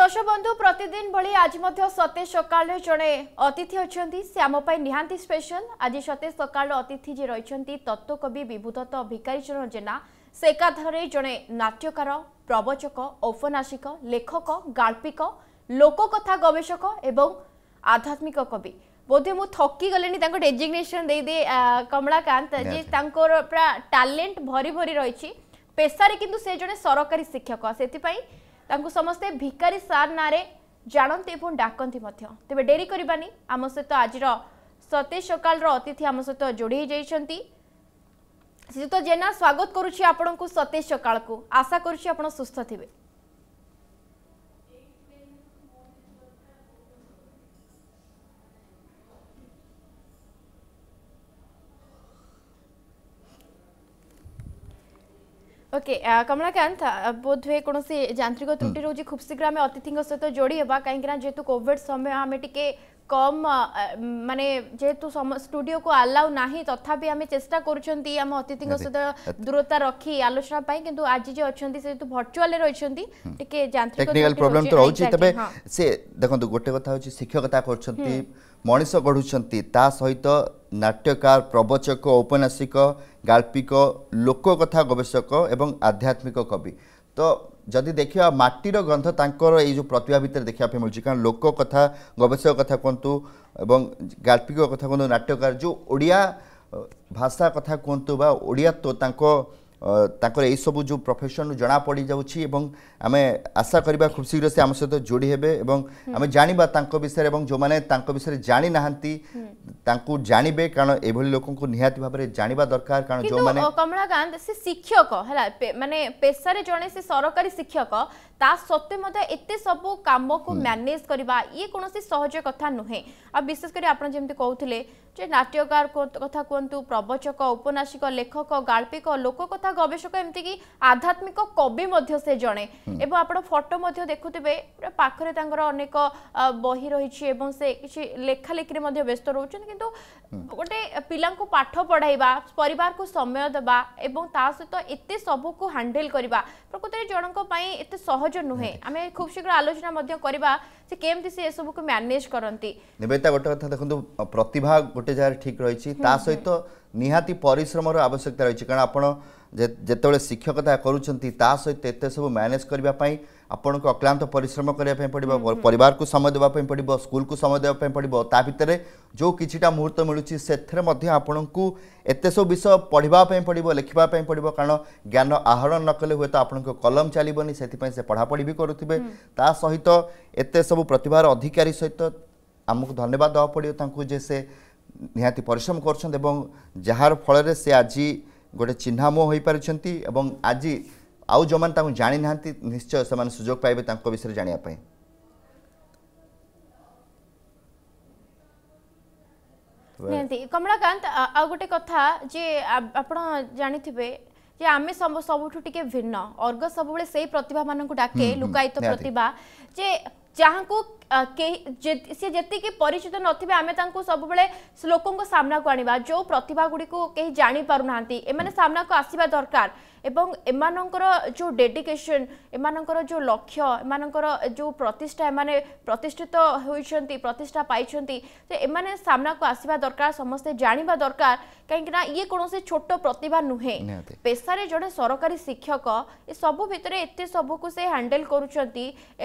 দর্শক বন্ধু প্রতিদিন ভি আজ সতে সকালে জনে অতিথি অনেক সে আমি নিহতি স্পেশাল আজ সতে সকাল অতিথি যে রয়েছেন তত্ত্বকবি বিভূতত ভিকারীচরণ জেনা সে একাধারে জনে নাট্যকার প্রবচক ঔপন্যাসিক লেখক গাল্পিক লোককথা গবেষক এবং আধ্যাত্মিক কবি ବୋଧେ ମୁଁ ଥକି ଗଲିଣି ତାଙ୍କ ଡେଜିଗ୍ନେସନ୍ ଦେଇଦିଏ କମଳାକାନ୍ତ ଯେ ତାଙ୍କର ପୁରା ଟ୍ୟାଲେଣ୍ଟ ଭରି ଭରି ରହିଛି ପେଶାରେ କିନ୍ତୁ ସେ ଜଣେ ସରକାରୀ ଶିକ୍ଷକ ସେଥିପାଇଁ ତାଙ୍କୁ ସମସ୍ତେ ଭିକାରୀ ସାର୍ ନାଁରେ ଜାଣନ୍ତି ଏବଂ ଡାକନ୍ତି ମଧ୍ୟ ତେବେ ଡେରି କରିବାନି ଆମ ସହିତ ଆଜିର ସତେଜ ସକାଳର ଅତିଥି ଆମ ସହିତ ଯୋଡ଼ି ହୋଇଯାଇଛନ୍ତି ଶ୍ରୀଯୁକ୍ତ ଜେନା ସ୍ୱାଗତ କରୁଛି ଆପଣଙ୍କୁ ସତେଜ ସକାଳକୁ ଆଶା କରୁଛି ଆପଣ ସୁସ୍ଥ ଥିବେ ওকে কমলাকান্ত বোধহুয়ে কোণী যান্ত্রিক ত্রুটি রয়েছে খুব শীঘ্র আমি অতিথি সহ যোড়ি হওয়া কিনা যেহেতু কোভিড সময় আমি টিকে কম মানে যেহেতু স্টুডিও কু আলাউ না তথাপি আমি চেষ্টা করছেন আম অতিথি সহ দূরতা রক্ষি আলোচনা পাই কিন্তু আজ যে অনেক সে যেহেতু ভর্চুয়াল রয়েছেন টিকে যান্ত্রিক প্রোবলেম তো রয়েছে তবে সে দেখুন গোটে কথা হচ্ছে শিক্ষকতা করছেন ମଣିଷ ଗଢ଼ୁଛନ୍ତି ତା ସହିତ ନାଟ୍ୟକାର ପ୍ରବଚକ ଔପନ୍ୟାସିକ ଗାଳ୍ପିକ ଲୋକକଥା ଗବେଷକ ଏବଂ ଆଧ୍ୟାତ୍ମିକ କବି ତ ଯଦି ଦେଖିବା ମାଟିର ଗନ୍ଧ ତାଙ୍କର ଏଇ ଯେଉଁ ପ୍ରତିଭା ଭିତରେ ଦେଖିବା ପାଇଁ ମିଳୁଛି କାରଣ ଲୋକ କଥା ଗବେଷକ କଥା କୁହନ୍ତୁ ଏବଂ ଗାଳ୍ପିକ କଥା କୁହନ୍ତୁ ନାଟ୍ୟକାର ଯେଉଁ ଓଡ଼ିଆ ଭାଷା କଥା କୁହନ୍ତୁ ବା ଓଡ଼ିଆ ତ ତାଙ୍କ ତାଙ୍କର ଏହିସବୁ ଯେଉଁ ପ୍ରଫେସନରୁ ଜଣାପଡ଼ିଯାଉଛି ଏବଂ ଆମେ ଆଶା କରିବା ଖୁବ୍ ଶୀଘ୍ର ସେ ଆମ ସହିତ ଯୋଡ଼ି ହେବେ ଏବଂ ଆମେ ଜାଣିବା ତାଙ୍କ ବିଷୟରେ ଏବଂ ଯେଉଁମାନେ ତାଙ୍କ ବିଷୟରେ ଜାଣିନାହାନ୍ତି ତାଙ୍କୁ ଜାଣିବେ କାରଣ ଏଭଳି ଲୋକଙ୍କୁ ନିହାତି ଭାବରେ ଜାଣିବା ଦରକାର କାରଣ ଯେଉଁମାନେ କମଳାକାନ୍ତ ସେ ଶିକ୍ଷକ ହେଲା ମାନେ ପେଶାରେ ଜଣେ ସେ ସରକାରୀ ଶିକ୍ଷକ ତା ସତ୍ତ୍ୱେ ମଧ୍ୟ ଏତେ ସବୁ କାମକୁ ମ୍ୟାନେଜ୍ କରିବା ଇଏ କୌଣସି ସହଜ କଥା ନୁହେଁ ଆଉ ବିଶେଷ କରି ଆପଣ ଯେମିତି କହୁଥିଲେ যে নাট্যকার কথা কুহতু প্রবচক ঔপন্যাসিক লেখক গাল্পিক লোককথা গবেষক এমতিকি আধ্যাত্মিক কবি মধ্য সে জনে এবং আপনার ফটো মধ্য দেখুবে পাখে তাঁর অনেক বহি রয়েছে এবং সে কিছু লেখালেখিরে মধ্য ব্যস্ত রয়েছেন কিন্তু গোটে পিলাঙ্কু পাঠ পড়াইবা পরিবারকু সময় দেবা এবং তা সহিত এতে সবুকু হ্যান্ডেল করা প্রকৃতরে জনক এতে সহজ নুহে আমি খুব শীঘ্র আলোচনা মধ্য করা যে কেমতি সে এসবুকু ম্যানেজ করতে নিবেদিতা গোটে কথা দেখুন প্রতিভা ଗୋଟେ ଜାଗାରେ ଠିକ୍ ରହିଛି ତା ସହିତ ନିହାତି ପରିଶ୍ରମର ଆବଶ୍ୟକତା ରହିଛି କାରଣ ଆପଣ ଯେତେବେଳେ ଶିକ୍ଷକତା କରୁଛନ୍ତି ତା ସହିତ ଏତେ ସବୁ ମ୍ୟାନେଜ୍ କରିବା ପାଇଁ ଆପଣଙ୍କୁ ଅକ୍ଲାନ୍ତ ପରିଶ୍ରମ କରିବା ପାଇଁ ପଡ଼ିବ ପରିବାରକୁ ସମୟ ଦେବା ପାଇଁ ପଡ଼ିବ ସ୍କୁଲକୁ ସମୟ ଦେବା ପାଇଁ ପଡ଼ିବ ତା ଭିତରେ ଯେଉଁ କିଛିଟା ମୁହୂର୍ତ୍ତ ମିଳୁଛି ସେଥିରେ ମଧ୍ୟ ଆପଣଙ୍କୁ ଏତେ ସବୁ ବିଷୟ ପଢ଼ିବା ପାଇଁ ପଡ଼ିବ ଲେଖିବା ପାଇଁ ପଡ଼ିବ କାରଣ ଜ୍ଞାନ ଆହରଣ ନ କଲେ ହୁଏତ ଆପଣଙ୍କ କଲମ ଚାଲିବନି ସେଥିପାଇଁ ସେ ପଢ଼ାପଢ଼ି ବି କରୁଥିବେ ତା ସହିତ ଏତେ ସବୁ ପ୍ରତିଭାର ଅଧିକାରୀ ସହିତ ଆମକୁ ଧନ୍ୟବାଦ ଦେବାକୁ ପଡ଼ିବ ତାଙ୍କୁ ଯେ ସେ ନିହାତି ପରିଶ୍ରମ କରୁଛନ୍ତି ଏବଂ ଯାହାର ଫଳରେ ସେ ଆଜି ଗୋଟେ ଚିହ୍ନାମୁହ ହୋଇପାରିଛନ୍ତି ଏବଂ ଆଜି ଆଉ ଯେଉଁମାନେ ତାଙ୍କୁ ଜାଣିନାହାନ୍ତି ନିଶ୍ଚୟ ସେମାନେ ସୁଯୋଗ ପାଇବେ ତାଙ୍କ ବିଷୟରେ ଜାଣିବା ପାଇଁ ନିହାତି କମଳାକାନ୍ତ ଆଉ ଗୋଟେ କଥା ଯେ ଆପଣ ଜାଣିଥିବେ যে আমি সবুঠু টিকে ভিন্ন অর্গ সবুলে সেই প্রতিভা মানুষ ডাকে লুকায়িত প্রতিভা যে যাহা সি যেতিকি পরিচিত নথিবে আমি তাঁকু সবুলে লোকঙ্ সামনাকু আনিবা যে প্রতিভাগুড়ি কে জাঁপারু না এমানে সামনাকু আসবা দরকার এবং এমানকর যে ডেডিকেশন এমানকর যে লক্ষ্য এমানকর যে প্রতিষ্ঠা এমানে প্রতিষ্ঠিত হয়েছেন প্রতিষ্ঠা পাইছেন তো এমানে সামনাকু আসবা দরকার সমস্তে জাঁবা দরকার কিনা ইয়ে কোণী ছোট প্রতিভা নুহে পেশারে জনে সরকারি শিক্ষক এসবু ভিতরে এত সবুক সে হ্যান্ডেল করছেন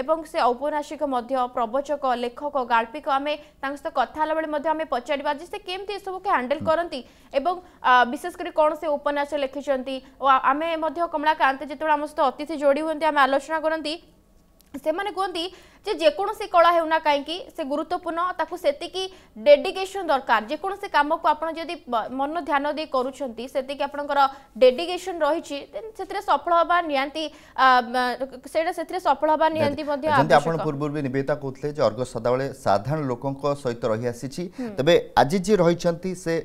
এবং সে ঔপন্যাসিক মধ্য ପ୍ରବଚକ ଲେଖକ ଗାଳ୍ପିକ ଆମେ ତାଙ୍କ ସହିତ କଥା ହେଲା ବେଳେ ମଧ୍ୟ ଆମେ ପଚାରିବା ଯେ ସେ କେମିତି ଏସବୁକୁ ହ୍ୟାଣ୍ଡେଲ୍ କରନ୍ତି ଏବଂ ବିଶେଷ କରି କ'ଣ ସେ ଉପନ୍ୟାସ ଲେଖିଛନ୍ତି ଓ ଆମେ ମଧ୍ୟ କମଳାକାନ୍ତ ଯେତେବେଳେ ଆମ ସହିତ ଅତିଥି ଯୋଡ଼ି ହୁଅନ୍ତି ଆମେ ଆଲୋଚନା କରନ୍ତି ସେମାନେ କୁହନ୍ତି ଯେ ଯେକୌଣସି କଳା ହେଉନା କାହିଁକି ସେ ଗୁରୁତ୍ୱପୂର୍ଣ୍ଣ ତାକୁ ସେତିକି ଡେଡିକେସନ୍ ଦରକାର ଯେକୌଣସି କାମକୁ ଆପଣ ଯଦି ମନ ଧ୍ୟାନ ଦେଇ କରୁଛନ୍ତି ସେତିକି ଆପଣଙ୍କର ଡେଡିକେସନ୍ ରହିଛି ସେଥିରେ ସଫଳ ହେବା ନିହାତି ସେଇଟା ସେଥିରେ ସଫଳ ହେବା ନିହାତି ମଧ୍ୟ ଆପଣ ପୂର୍ବରୁ ବି ନିବେଦିତା କହୁଥିଲେ ଯେ ଅର୍ଗ ସଦାବେଳେ ସାଧାରଣ ଲୋକଙ୍କ ସହିତ ରହିଆସିଛି ତେବେ ଆଜି ଯିଏ ରହିଛନ୍ତି ସେ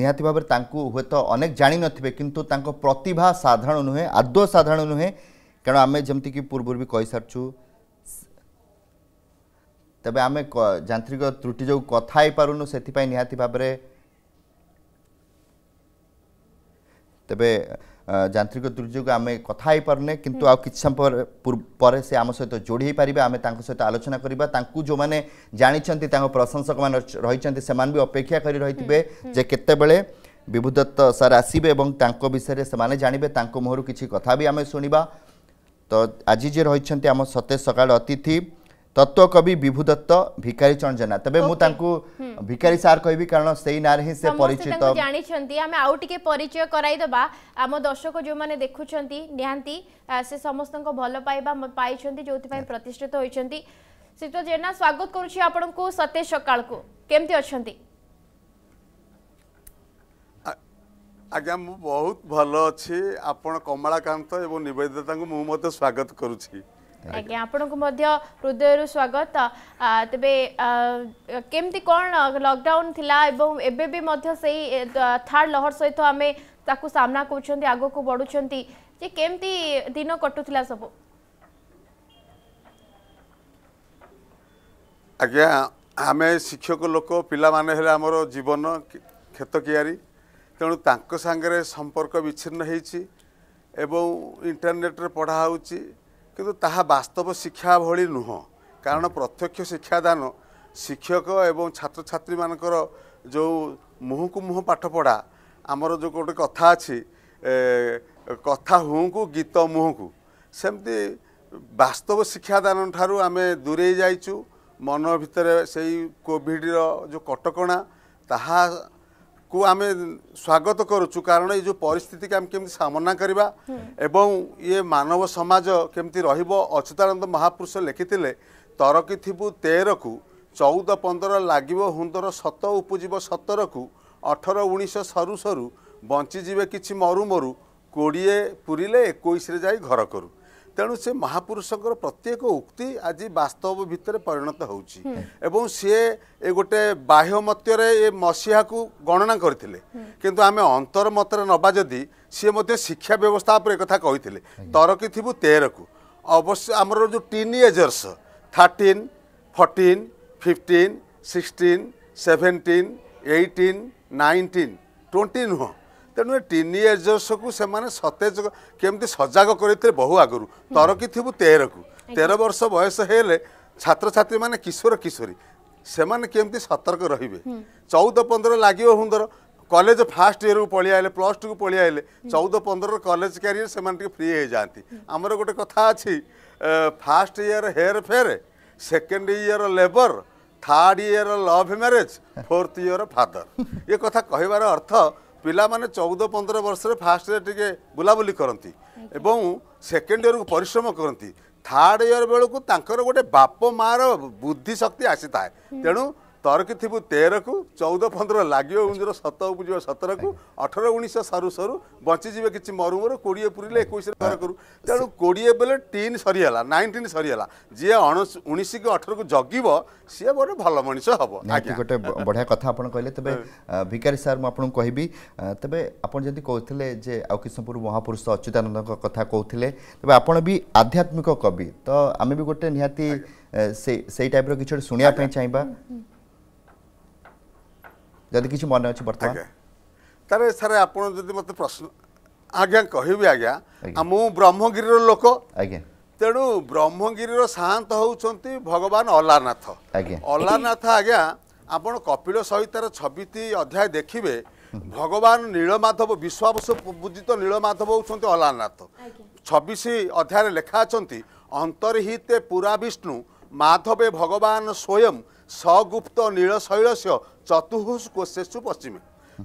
ନିହାତି ଭାବରେ ତାଙ୍କୁ ହୁଏତ ଅନେକ ଜାଣିନଥିବେ କିନ୍ତୁ ତାଙ୍କ ପ୍ରତିଭା ସାଧାରଣ ନୁହେଁ ଆଦୌ ସାଧାରଣ ନୁହେଁ कारण आम जमीक पूर्व भी कही सारी तबे आम जांत्रिक त्रुटि जो कथा ही पारुनु से निहाती भाव तबे जांत्रिक त्रुटि जो आम कथा ही पारने किंतु हम्म। आ कि समय पर आम सहित जोड़ पारे आम सहित आलोचना करवा जो मैंने जानते प्रशंसक मान रही से भी अपेक्षा कर रही थे जे के बेले विभुदत्त सर आसबे और विषय से जानवे मुहर कि कथ भी आम शुणा ତ ଆଜି ଯିଏ ରହିଛନ୍ତି ଆମ ସତେଜ ସକାଳ ଅତିଥି ତତ୍ତ୍ୱକବି ବିଭୁଦତ୍ତ ଭିକାରୀ ଚରଣ ଜେନା ତେବେ ମୁଁ ତାଙ୍କୁ ଭିକାରୀ ସାର୍ କହିବି କାରଣ ସେଇ ନାଁରେ ହିଁ ସେ ପରିଚିତ ଜାଣିଛନ୍ତି ଆମେ ଆଉ ଟିକେ ପରିଚୟ କରାଇଦେବା ଆମ ଦର୍ଶକ ଯେଉଁମାନେ ଦେଖୁଛନ୍ତି ନିହାତି ସେ ସମସ୍ତଙ୍କ ଭଲ ପାଇବା ପାଇଛନ୍ତି ଯେଉଁଥିପାଇଁ ପ୍ରତିଷ୍ଠିତ ହୋଇଛନ୍ତି ଶ୍ରୀଯୁକ୍ତ ଜେନା ସ୍ୱାଗତ କରୁଛି ଆପଣଙ୍କୁ ସତେଜ ସକାଳକୁ କେମିତି ଅଛନ୍ତି ଆଜ୍ଞା ମୁଁ ବହୁତ ଭଲ ଅଛି ଆପଣ କମଳାକାନ୍ତ ଏବଂ ନିବେଦିତାଙ୍କୁ ମୁଁ ମଧ୍ୟ ସ୍ୱାଗତ କରୁଛି ଆଜ୍ଞା ଆପଣଙ୍କୁ ମଧ୍ୟ ହୃଦୟରୁ ସ୍ୱାଗତ ତେବେ କେମିତି କ'ଣ ଲକଡାଉନ୍ ଥିଲା ଏବଂ ଏବେ ବି ମଧ୍ୟ ସେଇ ଥାର୍ଡ଼ ଲହର ସହିତ ଆମେ ତାକୁ ସାମ୍ନା କରୁଛନ୍ତି ଆଗକୁ ବଢ଼ୁଛନ୍ତି ଯେ କେମିତି ଦିନ କଟୁଥିଲା ସବୁ ଆଜ୍ଞା ଆମେ ଶିକ୍ଷକ ଲୋକ ପିଲାମାନେ ହେଲେ ଆମର ଜୀବନ କ୍ଷେତ କିଆରୀ ତେଣୁ ତାଙ୍କ ସାଙ୍ଗରେ ସମ୍ପର୍କ ବିଚ୍ଛିନ୍ନ ହୋଇଛି ଏବଂ ଇଣ୍ଟରନେଟ୍ରେ ପଢ଼ା ହେଉଛି କିନ୍ତୁ ତାହା ବାସ୍ତବ ଶିକ୍ଷା ଭଳି ନୁହଁ କାରଣ ପ୍ରତ୍ୟକ୍ଷ ଶିକ୍ଷାଦାନ ଶିକ୍ଷକ ଏବଂ ଛାତ୍ରଛାତ୍ରୀମାନଙ୍କର ଯେଉଁ ମୁହଁକୁ ମୁହଁ ପାଠ ପଢ଼ା ଆମର ଯେଉଁ ଗୋଟେ କଥା ଅଛି କଥା ହୁଅଙ୍କୁ ଗୀତ ମୁହଁକୁ ସେମିତି ବାସ୍ତବ ଶିକ୍ଷାଦାନ ଠାରୁ ଆମେ ଦୂରେଇ ଯାଇଛୁ ମନ ଭିତରେ ସେଇ କୋଭିଡ଼ର ଯେଉଁ କଟକଣା ତାହା କୁ ଆମେ ସ୍ୱାଗତ କରୁଛୁ କାରଣ ଏ ଯେଉଁ ପରିସ୍ଥିତିକୁ ଆମେ କେମିତି ସାମନା କରିବା ଏବଂ ଇଏ ମାନବ ସମାଜ କେମିତି ରହିବ ଅଚ୍ୟୁତାନନ୍ଦ ମହାପୁରୁଷ ଲେଖିଥିଲେ ତରକି ଥିବୁ ତେରକୁ ଚଉଦ ପନ୍ଦର ଲାଗିବ ହୁନ୍ଦର ସତ ଉପୁଜିବ ସତରକୁ ଅଠର ଉଣେଇଶ ସରୁ ସରୁ ବଞ୍ଚିଯିବେ କିଛି ମରୁ ମରୁ କୋଡ଼ିଏ ପୁରିଲେ ଏକୋଇଶରେ ଯାଇ ଘର କରୁ ତେଣୁ ସେ ମହାପୁରୁଷଙ୍କର ପ୍ରତ୍ୟେକ ଉକ୍ତି ଆଜି ବାସ୍ତବ ଭିତରେ ପରିଣତ ହେଉଛି ଏବଂ ସିଏ ଏ ଗୋଟେ ବାହ୍ୟ ମତରେ ଏ ମସିହାକୁ ଗଣନା କରିଥିଲେ କିନ୍ତୁ ଆମେ ଅନ୍ତର ମତରେ ନେବା ଯଦି ସିଏ ମଧ୍ୟ ଶିକ୍ଷା ବ୍ୟବସ୍ଥା ଉପରେ ଏକଥା କହିଥିଲେ ତରକି ଥିବୁ ତେରକୁ ଅବଶ୍ୟ ଆମର ଯେଉଁ teenagers thirteen fourteen fifteen sixteen seventeen eighteen nineteen twenty ନୁହଁ ତେଣୁ ଟିନ୍ ଏଜର୍ସକୁ ସେମାନେ ସତେଜ କେମିତି ସଜାଗ କରିଥିଲେ ବହୁ ଆଗରୁ ତରକି ଥିବୁ ତେରକୁ ତେର ବର୍ଷ ବୟସ ହେଲେ ଛାତ୍ରଛାତ୍ରୀମାନେ କିଶୋର କିଶୋରୀ ସେମାନେ କେମିତି ସତର୍କ ରହିବେ ଚଉଦ ପନ୍ଦର ଲାଗିବ ହୁଙ୍ଗର କଲେଜ ଫାଷ୍ଟ ଇୟରକୁ ପଳେଇ ଆସିଲେ ପ୍ଲସ୍ ଟୁକୁ ପଳେଇ ଆସିଲେ ଚଉଦ ପନ୍ଦରର କଲେଜ କ୍ୟାରିୟର ସେମାନେ ଟିକିଏ ଫ୍ରି ହେଇଯାଆନ୍ତି ଆମର ଗୋଟେ କଥା ଅଛି ଫାଷ୍ଟ ଇୟର ହେୟର ଫେର second year labour third year love marriage fourth year father ଏ କଥା କହିବାର ଅର୍ଥ ପିଲାମାନେ ଚଉଦ ପନ୍ଦର ବର୍ଷରେ ଫାଷ୍ଟରେ ଟିକେ ବୁଲାବୁଲି କରନ୍ତି ଏବଂ ସେକେଣ୍ଡ ଇୟରକୁ ପରିଶ୍ରମ କରନ୍ତି ଥାର୍ଡ଼ ଇୟର ବେଳକୁ ତାଙ୍କର ଗୋଟେ ବାପ ମାଆର ବୁଦ୍ଧି ଶକ୍ତି ଆସିଥାଏ ତେଣୁ तरकी थिरुको चौध पन्ध्र लाग्ज र सत उप सतरको अठर उनीहरू सर्चिजे मरु मरु कि पुगे एक तोडिएर टेन सरिहेला नाइन्टिन सरीहेला जिस उनी अठरक जगिस सिए म भन मनिस हेर्ने गोटे बढिया कथा कहिले तपाईँ भिकारी सारणि तपाईँ आदि कि आउँ किसनपुर महापुरुष अच्युतानन्दको कथा कि आपवि आध्यात्मिक कवि त आमेबि गएर से टाइप र कि ଯଦି କିଛି ମନେ ଅଛି ବର୍ତ୍ତମାନ ଆଜ୍ଞା ତାହେଲେ ସାର୍ ଆପଣ ଯଦି ମୋତେ ପ୍ରଶ୍ନ ଆଜ୍ଞା କହିବି ଆଜ୍ଞା ମୁଁ ବ୍ରହ୍ମଗିରିର ଲୋକ ଆଜ୍ଞା ତେଣୁ ବ୍ରହ୍ମଗିରିର ସାଆନ୍ତ ହେଉଛନ୍ତି ଭଗବାନ ଅଲାନାଥ ଆଜ୍ଞା ଅଲାନାଥ ଆଜ୍ଞା ଆପଣ କପିଳ ସହିତର ଛବିଟି ଅଧ୍ୟାୟ ଦେଖିବେ ଭଗବାନ ନୀଳମାଧବ ବିଶ୍ୱାସ ପୂଜିତ ନୀଳମାଧବ ହେଉଛନ୍ତି ଅଲାନାଥ ଛବିଶ ଅଧ୍ୟାୟରେ ଲେଖା ଅଛନ୍ତି ଅନ୍ତର୍ହିତେ ପୁରା ବିଷ୍ଣୁ ମାଧବେ ଭଗବାନ ସ୍ୱୟଂ ସଗୁପ୍ତ ନୀଳ ଶୈଳସ୍ୟ ଚତୁଃ କୋଶେଷୁ ପଶ୍ଚିମେ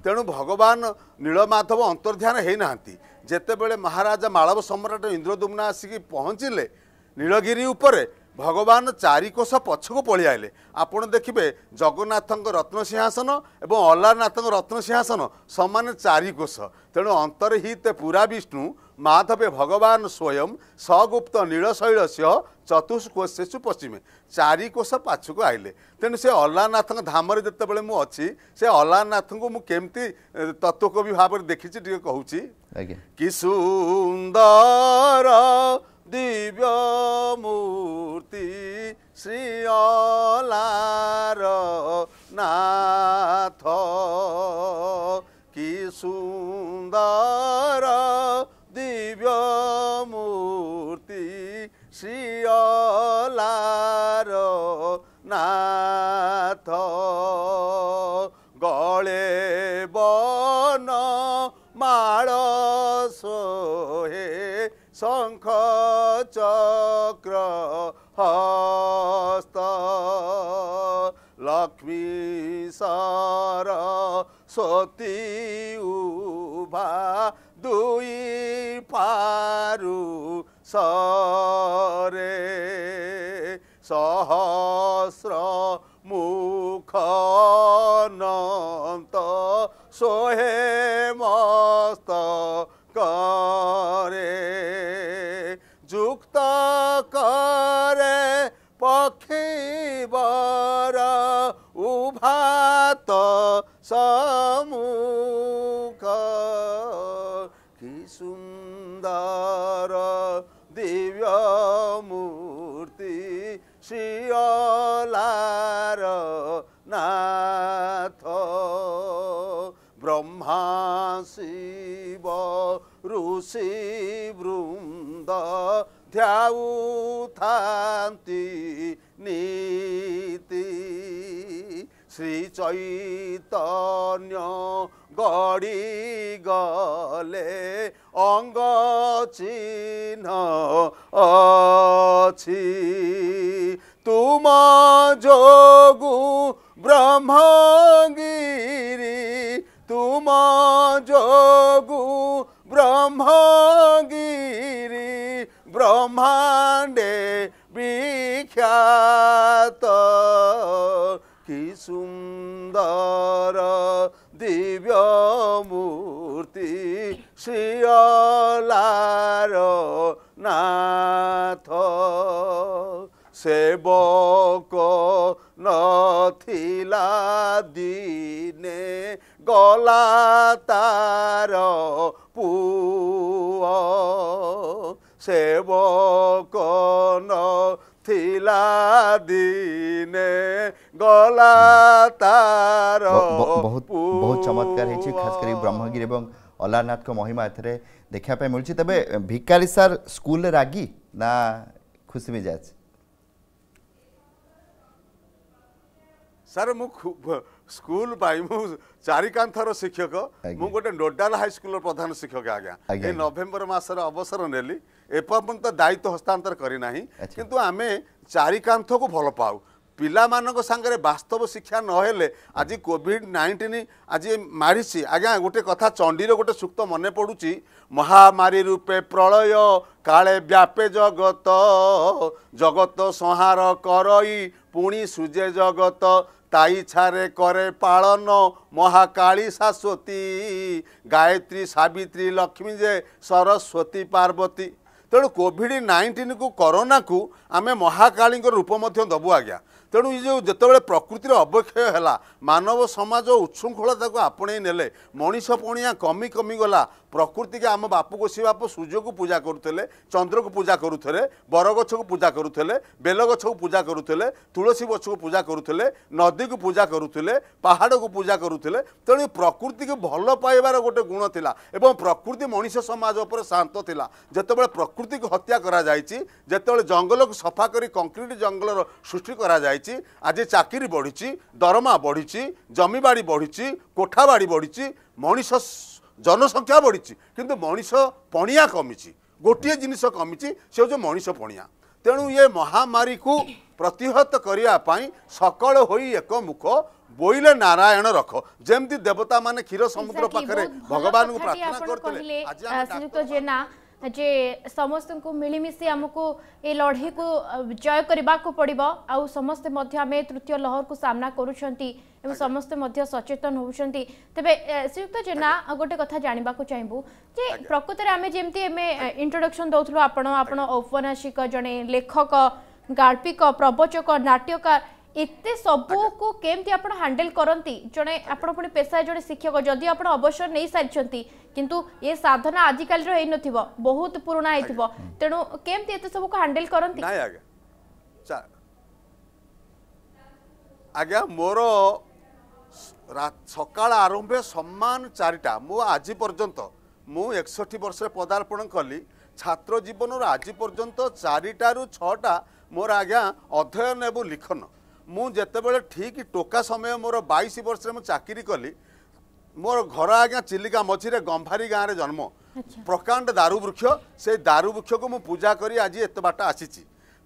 ତେଣୁ ଭଗବାନ ନୀଳମାଧବ ଅନ୍ତର୍ଧ୍ୟାନ ହେଇନାହାନ୍ତି ଯେତେବେଳେ ମହାରାଜା ମାଳବ ସମ୍ରାଟ ଇନ୍ଦ୍ରଦୁମ୍ନା ଆସିକି ପହଞ୍ଚିଲେ ନୀଳଗିରି ଉପରେ ଭଗବାନ ଚାରିକୋଷ ପଛକୁ ପଳେଇ ଆସିଲେ ଆପଣ ଦେଖିବେ ଜଗନ୍ନାଥଙ୍କ ରତ୍ନ ସିଂହାସନ ଏବଂ ଅଲାରନାଥଙ୍କ ରତ୍ନ ସିଂହାସନ ସମାନ ଚାରିକୋଷ ତେଣୁ ଅନ୍ତର୍ହିତ ପୁରା ବିଷ୍ଣୁ ମାଧବେ ଭଗବାନ ସ୍ୱୟଂ ସଗୁପ୍ତ ନୀଳଶୈଳସ୍ୟ ଚତୁଷ୍କୋଷ ଶେଷୁ ପଶ୍ଚିମେ ଚାରିକୋଷ ପାଛକୁ ଆସିଲେ ତେଣୁ ସେ ଅଲାରନାଥଙ୍କ ଧାମରେ ଯେତେବେଳେ ମୁଁ ଅଛି ସେ ଅଲାରନାଥଙ୍କୁ ମୁଁ କେମିତି ତତ୍ତ୍ୱକବି ଭାବରେ ଦେଖିଛି ଟିକେ କହୁଛି କି ସୁନ୍ଦର দিব্যমূৰ্তি শ্ৰীয়লাৰ নাথ কি সুন্দৰ দিব্যমূৰ্তি শ্ৰীয়লাৰ নাথ গলে বন মাৰ শঙ্খ চক্ৰ হস্ত লক্ষ্মী সৰ সতী উভা দুই পাৰু সৰে সহস্ৰ মুখ নন্ত সোহে মস্ত করে যুক্ত করে পক্ষীবর উভাত সমুখ কি সুন্দর দিব্য মূর্তি শিয়লা ଋଷି ବୃନ୍ଦ ଧ୍ୟାଉ ଥାନ୍ତି ନୀତି ଶ୍ରୀ ଚୈତନ୍ୟ ଗଡ଼ି ଗଲେ ଅଙ୍ଗ ଚିହ୍ନ ଅଛି ତୁମ ଯୋଗୁ ବ୍ରହ୍ମଗିରି ତୁମ ଯୋଗୁ ব্রহ্মগিরি ব্রহ্মাণ্ডে বিখ্যাত কি সুন্দর দিব্য মূর্তি শিয়লার নাথ সেবক নথিলা দিনে গলা তার ପୁଅ ସେବକ ନଥିଲା ଦିନେ ଗଲା ତାର ବହୁତ ବହୁତ ଚମତ୍କାର ହେଇଛି ଖାସ କରି ବ୍ରହ୍ମଗିରି ଏବଂ ଅଲାରନାଥଙ୍କ ମହିମା ଏଥିରେ ଦେଖିବା ପାଇଁ ମିଳୁଛି ତେବେ ଭିକାରୀ ସାର୍ ସ୍କୁଲରେ ରାଗି ନା ଖୁସି ମିଜାଜ ସାର୍ ମୁଁ ସ୍କୁଲ ପାଇଁ ମୁଁ ଚାରିକାନ୍ଥର ଶିକ୍ଷକ ମୁଁ ଗୋଟେ ନୋଡାଲ ହାଇସ୍କୁଲର ପ୍ରଧାନ ଶିକ୍ଷକ ଆଜ୍ଞା ଏଇ ନଭେମ୍ବର ମାସରେ ଅବସର ନେଲି ଏପର୍ଯ୍ୟନ୍ତ ଦାୟିତ୍ୱ ହସ୍ତାନ୍ତର କରିନାହିଁ କିନ୍ତୁ ଆମେ ଚାରିକାନ୍ଥକୁ ଭଲ ପାଉ ପିଲାମାନଙ୍କ ସାଙ୍ଗରେ ବାସ୍ତବ ଶିକ୍ଷା ନହେଲେ ଆଜି କୋଭିଡ଼ ନାଇଣ୍ଟିନ୍ ଆଜି ମାରିଛି ଆଜ୍ଞା ଗୋଟେ କଥା ଚଣ୍ଡୀର ଗୋଟେ ସୂକ୍ତ ମନେ ପଡ଼ୁଛି ମହାମାରୀ ରୂପେ ପ୍ରଳୟ କାଳେ ବ୍ୟାପେ ଜଗତ ଜଗତ ସଂହାର କରଇ ପୁଣି ସୁଜେ ଜଗତ ତାଇଛାରେ କରେ ପାଳନ ମହାକାଳୀ ଶାଶ୍ୱତୀ ଗାୟତ୍ରୀ ସାବିତ୍ରୀ ଲକ୍ଷ୍ମୀ ଯେ ସରସ୍ୱତୀ ପାର୍ବତୀ ତେଣୁ କୋଭିଡ଼ ନାଇଣ୍ଟିନକୁ କରୋନାକୁ ଆମେ ମହାକାଳୀଙ୍କ ରୂପ ମଧ୍ୟ ଦେବୁ ଆଜ୍ଞା ତେଣୁ ଏ ଯେଉଁ ଯେତେବେଳେ ପ୍ରକୃତିର ଅବକ୍ଷୟ ହେଲା ମାନବ ସମାଜ ଉଚ୍ଛୃଙ୍ଖଳତାକୁ ଆପଣେଇ ନେଲେ ମଣିଷ ପଣିଆ କମି କମିଗଲା ପ୍ରକୃତିକି ଆମ ବାପୁ ଗୋଷୀ ବାପ ସୂର୍ଯ୍ୟକୁ ପୂଜା କରୁଥିଲେ ଚନ୍ଦ୍ରକୁ ପୂଜା କରୁଥିଲେ ବରଗଛକୁ ପୂଜା କରୁଥିଲେ ବେଲଗଛକୁ ପୂଜା କରୁଥିଲେ ତୁଳସୀ ଗଛକୁ ପୂଜା କରୁଥିଲେ ନଦୀକୁ ପୂଜା କରୁଥିଲେ ପାହାଡ଼କୁ ପୂଜା କରୁଥିଲେ ତେଣୁ ପ୍ରକୃତିକୁ ଭଲ ପାଇବାର ଗୋଟେ ଗୁଣ ଥିଲା ଏବଂ ପ୍ରକୃତି ମଣିଷ ସମାଜ ଉପରେ ଶାନ୍ତ ଥିଲା ଯେତେବେଳେ ପ୍ରକୃତିକୁ ହତ୍ୟା କରାଯାଇଛି ଯେତେବେଳେ ଜଙ୍ଗଲକୁ ସଫା କରି କଂକ୍ରିଟ ଜଙ୍ଗଲର ସୃଷ୍ଟି କରାଯାଇଛି ଆଜି ଚାକିରି ବଢ଼ିଛି ଦରମା ବଢ଼ିଛି ଜମିବାଡ଼ି ବଢ଼ିଛି କୋଠାବାଡ଼ି ବଢ଼ିଛି ମଣିଷ ଜନସଂଖ୍ୟା ବଢ଼ିଛି କିନ୍ତୁ ମଣିଷ ପଣିଆ କମିଛି ଗୋଟିଏ ଜିନିଷ କମିଛି ସେ ହେଉଛି ମଣିଷ ପଣିଆ ତେଣୁ ଏ ମହାମାରୀକୁ ପ୍ରତିହତ କରିବା ପାଇଁ ସକଳ ହୋଇ ଏକ ମୁଖ ବୋଇଲେ ନାରାୟଣ ରଖ ଯେମିତି ଦେବତାମାନେ କ୍ଷୀର ସମୁଦ୍ର ପାଖରେ ଭଗବାନଙ୍କୁ ପ୍ରାର୍ଥନା କରୁଥିଲେ ଜେନା ଯେ ସମସ୍ତଙ୍କୁ ମିଳିମିଶି ଆମକୁ ଏ ଲଢ଼େଇକୁ ଜୟ କରିବାକୁ ପଡ଼ିବ ଆଉ ସମସ୍ତେ ମଧ୍ୟ ଆମେ ତୃତୀୟ ଲହରକୁ ସାମ୍ନା କରୁଛନ୍ତି ଏବଂ ସମସ୍ତେ ମଧ୍ୟ ସଚେତନ ହେଉଛନ୍ତି ତେବେ ଶ୍ରୀଯୁକ୍ତ ଜେନା ଗୋଟେ କଥା ଜାଣିବାକୁ ଚାହିଁବୁ ଯେ ପ୍ରକୃତରେ ଆମେ ଯେମିତି ଆମେ ଇଣ୍ଟ୍ରୋଡକ୍ସନ୍ ଦେଉଥିଲୁ ଆପଣ ଆପଣ ଔପନ୍ୟାସିକ ଜଣେ ଲେଖକ ଗାଳ୍ପିକ ପ୍ରବଚକ ନାଟ୍ୟକାର ଏତେ ସବୁକୁ କେମିତି ଆପଣ ହ୍ୟାଣ୍ଡେଲ କରନ୍ତି ଜଣେ ଆପଣ ପୁଣି ପେସା ଜଣେ ଶିକ୍ଷକ ଯଦି ଆପଣ ଅବସର ନେଇସାରିଛନ୍ତି କିନ୍ତୁ ଏ ସାଧନା ଆଜିକାଲିର ହେଇନଥିବ ବହୁତ ପୁରୁଣା ହେଇଥିବ ତେଣୁ କେମିତି ଏତେ ସବୁକୁ ହ୍ୟାଣ୍ଡେଲ କରନ୍ତି ଆଜ୍ଞା ମୋର ସକାଳ ଆରମ୍ଭ ସମାନ ଚାରିଟା ମୁଁ ଆଜି ପର୍ଯ୍ୟନ୍ତ ମୁଁ ଏକଷଠି ବର୍ଷରେ ପଦାର୍ପଣ କଲି ଛାତ୍ର ଜୀବନରୁ ଆଜି ପର୍ଯ୍ୟନ୍ତ ଚାରିଟାରୁ ଛଅଟା ମୋର ଆଜ୍ଞା ଅଧ୍ୟୟନ ଏବଂ ଲିଖନ ମୁଁ ଯେତେବେଳେ ଠିକ୍ ଟୋକା ସମୟ ମୋର ବାଇଶ ବର୍ଷରେ ମୁଁ ଚାକିରି କଲି ମୋର ଘର ଆଜ୍ଞା ଚିଲିକା ମଝିରେ ଗମ୍ଭାରୀ ଗାଁରେ ଜନ୍ମ ପ୍ରକାଣ୍ଡ ଦାରୁବୃକ୍ଷ ସେ ଦାରୁବୃକ୍ଷକୁ ମୁଁ ପୂଜା କରି ଆଜି ଏତେ ବାଟ ଆସିଛି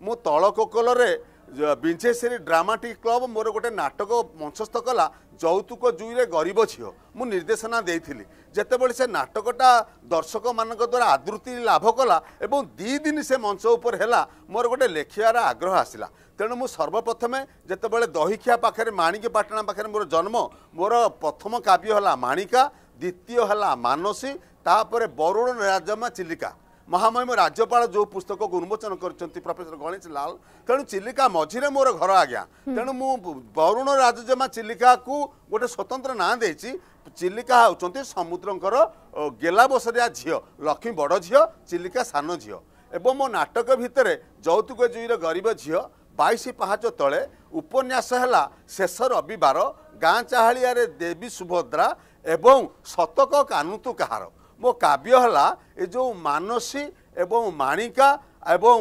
ମୁଁ ତଳକୋକଲରେ ବିଞ୍ଜେସେରୀ ଡ୍ରାମାଟିକ୍ କ୍ଲବ୍ ମୋର ଗୋଟେ ନାଟକ ମଞ୍ଚସ୍ଥ କଲା ଯୌତୁକ ଜୁଇରେ ଗରିବ ଝିଅ ମୁଁ ନିର୍ଦ୍ଦେଶନା ଦେଇଥିଲି ଯେତେବେଳେ ସେ ନାଟକଟା ଦର୍ଶକମାନଙ୍କ ଦ୍ୱାରା ଆଦୃତି ଲାଭ କଲା ଏବଂ ଦୁଇ ଦିନ ସେ ମଞ୍ଚ ଉପରେ ହେଲା ମୋର ଗୋଟେ ଲେଖିବାର ଆଗ୍ରହ ଆସିଲା ତେଣୁ ମୁଁ ସର୍ବପ୍ରଥମେ ଯେତେବେଳେ ଦହିଖିଆ ପାଖରେ ମାଣିକି ପାଟଣା ପାଖରେ ମୋର ଜନ୍ମ ମୋର ପ୍ରଥମ କାବ୍ୟ ହେଲା ମାଣିକା ଦ୍ୱିତୀୟ ହେଲା ମାନସୀ ତାପରେ ବରୁଣ ରାଜମା ଚିଲିକା ମହାମହିମ ରାଜ୍ୟପାଳ ଯେଉଁ ପୁସ୍ତକକୁ ଉନ୍ମୋଚନ କରିଛନ୍ତି ପ୍ରଫେସର ଗଣେଶ ଲାଲ ତେଣୁ ଚିଲିକା ମଝିରେ ମୋର ଘର ଆଜ୍ଞା ତେଣୁ ମୁଁ ବରୁଣ ରାଜଜେମା ଚିଲିକାକୁ ଗୋଟେ ସ୍ୱତନ୍ତ୍ର ନାଁ ଦେଇଛି ଚିଲିକା ହେଉଛନ୍ତି ସମୁଦ୍ରଙ୍କର ଗେଲାବସରିଆ ଝିଅ ଲକ୍ଷ୍ମୀ ବଡ଼ ଝିଅ ଚିଲିକା ସାନ ଝିଅ ଏବଂ ମୋ ନାଟକ ଭିତରେ ଯୌତୁକ ଜୁଇର ଗରିବ ଝିଅ ବାଇଶ ପାହାଚ ତଳେ ଉପନ୍ୟାସ ହେଲା ଶେଷ ରବିବାର ଗାଁ ଚାହାଳିଆରେ ଦେବୀ ସୁଭଦ୍ରା ଏବଂ ଶତକ କାନୁତୁ କାହାର ମୋ କାବ୍ୟ ହେଲା ଏ ଯେଉଁ ମାନସୀ ଏବଂ ମାଣିକା ଏବଂ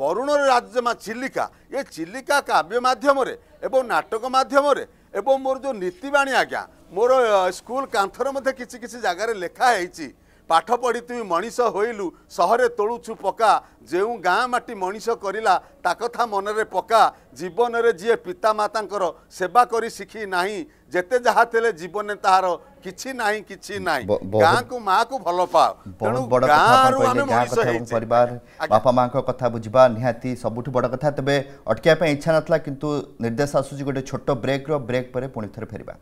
ବରୁଣର ରାଜମା ଚିଲିକା ଏ ଚିଲିକା କାବ୍ୟ ମାଧ୍ୟମରେ ଏବଂ ନାଟକ ମାଧ୍ୟମରେ ଏବଂ ମୋର ଯେଉଁ ନୀତିବାଣୀ ଆଜ୍ଞା ମୋର ସ୍କୁଲ କାନ୍ଥରେ ମଧ୍ୟ କିଛି କିଛି ଜାଗାରେ ଲେଖା ହେଇଛି ପାଠ ପଢ଼ି ତୁମେ ମଣିଷ ହୋଇଲୁ ସହରେ ତୋଳୁଛୁ ପକା ଯେଉଁ ଗାଁ ମାଟି ମଣିଷ କରିଲା ତା କଥା ମନରେ ପକା ଜୀବନରେ ଯିଏ ପିତାମାତାଙ୍କର ସେବା କରି ଶିଖି ନାହିଁ ଯେତେ ଯାହା ଥିଲେ ଜୀବନରେ ତାହାର କିଛି ନାହିଁ କିଛି ନାହିଁ ଗାଁକୁ ମାଆକୁ ଭଲ ପାଉ ତେଣୁ ଗାଁରୁ ଆମେ ମଣିଷ ପରିବାର ବାପା ମାଆଙ୍କ କଥା ବୁଝିବା ନିହାତି ସବୁଠୁ ବଡ଼ କଥା ତେବେ ଅଟକିବା ପାଇଁ ଇଚ୍ଛା ନଥିଲା କିନ୍ତୁ ନିର୍ଦ୍ଦେଶ ଆସୁଛି ଗୋଟେ ଛୋଟ ବ୍ରେକ୍ର ବ୍ରେକ୍ ପରେ ପୁଣି ଥରେ ଫେରିବା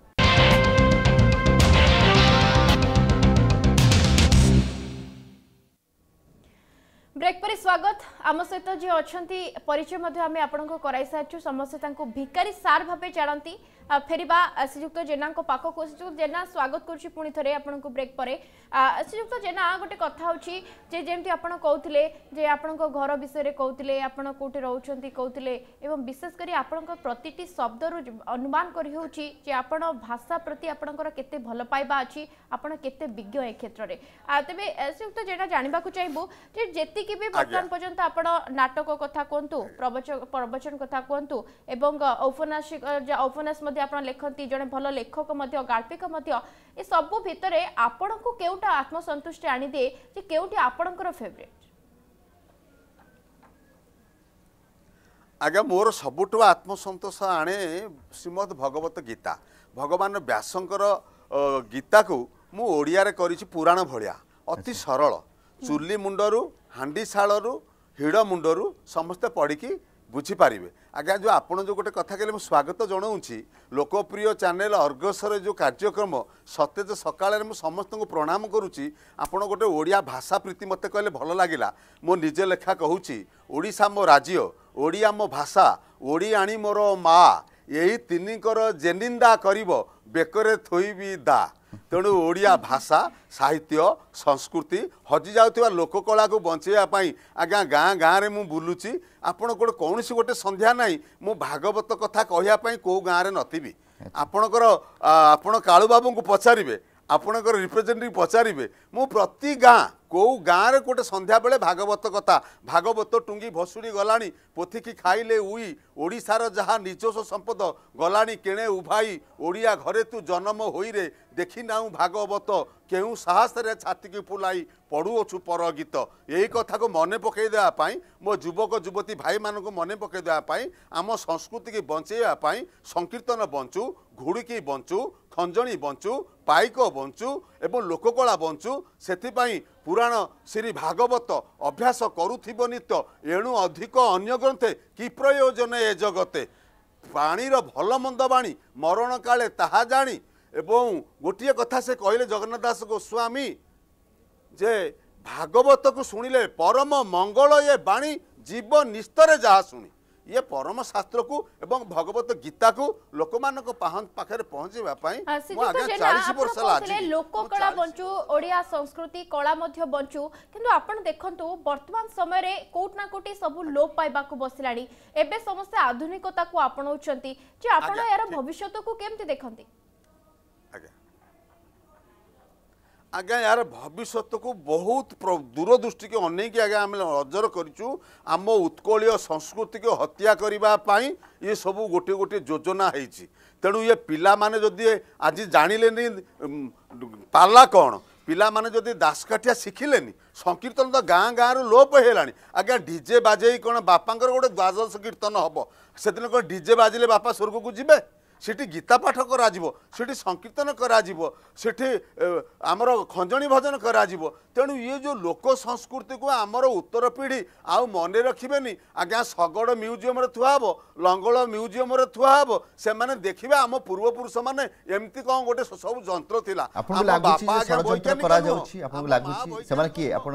ବ୍ରେକ୍ ପରେ ସ୍ୱାଗତ ଆମ ସହିତ ଯିଏ ଅଛନ୍ତି ପରିଚୟ ମଧ୍ୟ ଆମେ ଆପଣଙ୍କୁ କରାଇସାରିଛୁ ସମସ୍ତେ ତାଙ୍କୁ ଭିକାରୀ ସାର୍ ଭାବେ ଜାଣନ୍ତି ଫେରିବା ଶ୍ରୀଯୁକ୍ତ ଜେନାଙ୍କ ପାଖକୁ ଶ୍ରୀଯୁକ୍ତ ଜେନା ସ୍ୱାଗତ କରୁଛି ପୁଣି ଥରେ ଆପଣଙ୍କୁ ବ୍ରେକ୍ ପରେ ଶ୍ରୀଯୁକ୍ତ ଜେନା ଗୋଟେ କଥା ହେଉଛି ଯେ ଯେମିତି ଆପଣ କହୁଥିଲେ ଯେ ଆପଣଙ୍କ ଘର ବିଷୟରେ କହୁଥିଲେ ଆପଣ କେଉଁଠି ରହୁଛନ୍ତି କହୁଥିଲେ ଏବଂ ବିଶେଷ କରି ଆପଣଙ୍କ ପ୍ରତିଟି ଶବ୍ଦରୁ ଅନୁମାନ କରିହେଉଛି ଯେ ଆପଣ ଭାଷା ପ୍ରତି ଆପଣଙ୍କର କେତେ ଭଲ ପାଇବା ଅଛି ଆପଣ କେତେ ବିଜ୍ଞ ଏ କ୍ଷେତ୍ରରେ ତେବେ ଶ୍ରୀଯୁକ୍ତ ଜେନା ଜାଣିବାକୁ ଚାହିଁବୁ ଯେ ଯେତିକି ଏତିକି ବି ବର୍ତ୍ତମାନ ପର୍ଯ୍ୟନ୍ତ ଆପଣ ନାଟକ କଥା କୁହନ୍ତୁ ପ୍ରବଚନ କଥା କୁହନ୍ତୁ ଏବଂ ଔପନ୍ୟାସିକ ଔପନ୍ୟାସ ମଧ୍ୟ ଆପଣ ଲେଖନ୍ତି ଜଣେ ଭଲ ଲେଖକ ମଧ୍ୟ ଗାଳ୍ପିକ ମଧ୍ୟ ଏ ସବୁ ଭିତରେ ଆପଣଙ୍କୁ କେଉଁଟା ଆତ୍ମସନ୍ତୁଷ୍ଟି ଆଣିଦିଏ ଯେ କେଉଁଠି ଆପଣଙ୍କର ଫେଭରେଟ୍ ଆଜ୍ଞା ମୋର ସବୁଠୁ ଆତ୍ମସନ୍ତୋଷ ଆଣେ ଶ୍ରୀମଦ୍ ଭଗବତ ଗୀତା ଭଗବାନ ବ୍ୟାସଙ୍କର ଗୀତାକୁ ମୁଁ ଓଡ଼ିଆରେ କରିଛି ପୁରାଣ ଭଳିଆ ଅତି ସରଳ ଚୁଲି ମୁଣ୍ଡରୁ ହାଣ୍ଡି ଶାଳରୁ ହିଡ଼ ମୁଣ୍ଡରୁ ସମସ୍ତେ ପଢ଼ିକି ବୁଝିପାରିବେ ଆଜ୍ଞା ଯେଉଁ ଆପଣ ଯେଉଁ ଗୋଟେ କଥା କହିଲେ ମୁଁ ସ୍ୱାଗତ ଜଣାଉଛି ଲୋକପ୍ରିୟ ଚ୍ୟାନେଲ ଅର୍ଗସର ଯେଉଁ କାର୍ଯ୍ୟକ୍ରମ ସତେଜ ସକାଳରେ ମୁଁ ସମସ୍ତଙ୍କୁ ପ୍ରଣାମ କରୁଛି ଆପଣ ଗୋଟେ ଓଡ଼ିଆ ଭାଷା ପ୍ରୀତି ମୋତେ କହିଲେ ଭଲ ଲାଗିଲା ମୁଁ ନିଜେ ଲେଖା କହୁଛି ଓଡ଼ିଶା ମୋ ରାଜ୍ୟ ଓଡ଼ିଆ ମୋ ଭାଷା ଓଡ଼ିଆଣୀ ମୋର ମା' ଏହି ତିନିଙ୍କର ଜେନିନ୍ଦା କରିବ ବେକରେ ଥୋଇବି ଦା ତେଣୁ ଓଡ଼ିଆ ଭାଷା ସାହିତ୍ୟ ସଂସ୍କୃତି ହଜିଯାଉଥିବା ଲୋକକଳାକୁ ବଞ୍ଚାଇବା ପାଇଁ ଆଜ୍ଞା ଗାଁ ଗାଁରେ ମୁଁ ବୁଲୁଛି ଆପଣଙ୍କ କୌଣସି ଗୋଟେ ସନ୍ଧ୍ୟା ନାହିଁ ମୁଁ ଭାଗବତ କଥା କହିବା ପାଇଁ କେଉଁ ଗାଁରେ ନଥିବି ଆପଣଙ୍କର ଆପଣ କାଳୁବାବୁଙ୍କୁ ପଚାରିବେ ଆପଣଙ୍କର ରିପ୍ରେଜେଣ୍ଟେଟିଭ୍ ପଚାରିବେ ମୁଁ ପ୍ରତି ଗାଁ କେଉଁ ଗାଁରେ ଗୋଟେ ସନ୍ଧ୍ୟାବେଳେ ଭାଗବତ କଥା ଭାଗବତ ଟୁଙ୍ଗି ଭସୁଡ଼ି ଗଲାଣି ପୋଥିକି ଖାଇଲେ ଉଇ ଓଡ଼ିଶାର ଯାହା ନିଜସ୍ୱ ସମ୍ପଦ ଗଲାଣି କେଣେ ଉଭାଇ ଓଡ଼ିଆ ଘରେ ତୁ ଜନ୍ମ ହୋଇରେ ଦେଖିନାହୁଁ ଭାଗବତ କେଉଁ ସାହସରେ ଛାତିକି ଫୁଲାଇ ପଢ଼ୁଅଛୁ ପର ଗୀତ ଏହି କଥାକୁ ମନେ ପକାଇ ଦେବା ପାଇଁ ମୋ ଯୁବକ ଯୁବତୀ ଭାଇମାନଙ୍କୁ ମନେ ପକାଇ ଦେବା ପାଇଁ ଆମ ସଂସ୍କୃତିକି ବଞ୍ଚାଇବା ପାଇଁ ସଂକୀର୍ତ୍ତନ ବଞ୍ଚୁ ଘୁଡ଼ିକି ବଞ୍ଚୁ ଖଞ୍ଜଣି ବଞ୍ଚୁ ପାଇକ ବଞ୍ଚୁ ଏବଂ ଲୋକକଳା ବଞ୍ଚୁ ସେଥିପାଇଁ ପୁରାଣ ଶ୍ରୀ ଭାଗବତ ଅଭ୍ୟାସ କରୁଥିବ ନିତ୍ୟ ଏଣୁ ଅଧିକ ଅନ୍ୟ ଗ୍ରନ୍ଥେ କି ପ୍ରୟୋଜନ ଏ ଜଗତେ ପାଣିର ଭଲ ମନ୍ଦ ବାଣୀ ମରଣ କାଳେ ତାହା ଜାଣି ଏବଂ ଗୋଟିଏ କଥା ସେ କହିଲେ ଜଗନ୍ନାଥ ଦାସ ଗୋସ୍ୱାମୀ ଯେ ଭାଗବତକୁ ଶୁଣିଲେ ପରମ ମଙ୍ଗଳ ଏ ବାଣୀ ଜୀବ ନିସ୍ତରେ ଯାହା ଶୁଣି ଇଏ ପରମ ଶାସ୍ତ୍ରକୁ ଏବଂ ଭଗବତ ଗୀତାକୁ ଲୋକମାନଙ୍କ ପାଖରେ ପହଞ୍ଚିବା ପାଇଁ ଲୋକକଳା ବଞ୍ଚୁ ଓଡ଼ିଆ ସଂସ୍କୃତି କଳା ମଧ୍ୟ ବଞ୍ଚୁ କିନ୍ତୁ ଆପଣ ଦେଖନ୍ତୁ ବର୍ତ୍ତମାନ ସମୟରେ କୋଉଠି ନା କୋଉଠି ସବୁ ଲୋପ ପାଇବାକୁ ବସିଲାଣି ଏବେ ସମସ୍ତେ ଆଧୁନିକତାକୁ ଆପଣଉଛନ୍ତି ଯେ ଆପଣ ଏହାର ଭବିଷ୍ୟତକୁ କେମିତି ଦେଖନ୍ତି আজ্ঞা এর ভবিষ্যতকু বহুত দূরদৃষ্টিকে অনেক আজ্ঞা আমি নজর করছু আম উৎকলীয় সংস্কৃতিকে হত্যা করা ইয়ে সবু গোটি গোটি যোজনা হয়েছি তেণু ইয়ে পিলা মানে যদি আজ জাঁলেনি পালা কণ ପିଲାମାନେ ଯଦି ଦାସକାଠିଆ ଶିଖିଲେନି ସଂକୀର୍ତ୍ତନ ତ ଗାଁ ଗାଁରୁ ଲୋପ ହେଇଗଲାଣି ଆଜ୍ଞା ଡିଜେ ବାଜେଇ କ'ଣ ବାପାଙ୍କର ଗୋଟେ ଦ୍ୱାଦଶ କୀର୍ତ୍ତନ ହେବ ସେଦିନ କ'ଣ ଡିଜେ ବାଜିଲେ ବାପା ସ୍ୱର୍ଗକୁ ଯିବେ ସେଠି ଗୀତାପାଠ କରାଯିବ ସେଠି ସଂକୀର୍ତ୍ତନ କରାଯିବ ସେଠି ଆମର ଖଞ୍ଜଣି ଭଜନ କରାଯିବ ତେଣୁ ଇଏ ଯେଉଁ ଲୋକ ସଂସ୍କୃତିକୁ ଆମର ଉତ୍ତର ପିଢ଼ି ଆଉ ମନେ ରଖିବେନି ଆଜ୍ଞା ଶଗଡ଼ ମ୍ୟୁଜିୟମରେ ଥୁଆ ହେବ ଲଙ୍ଗଳ ମ୍ୟୁଜିୟମରେ ଥୁଆ ହେବ ସେମାନେ ଦେଖିବେ ଆମ ପୂର୍ବପୁରୁଷମାନେ ଏମିତି କ'ଣ ଗୋଟେ ସବୁ ଯନ୍ତ୍ର ଥିଲା ଲାଗୁଛି ସେମାନେ କିଏ ଆପଣ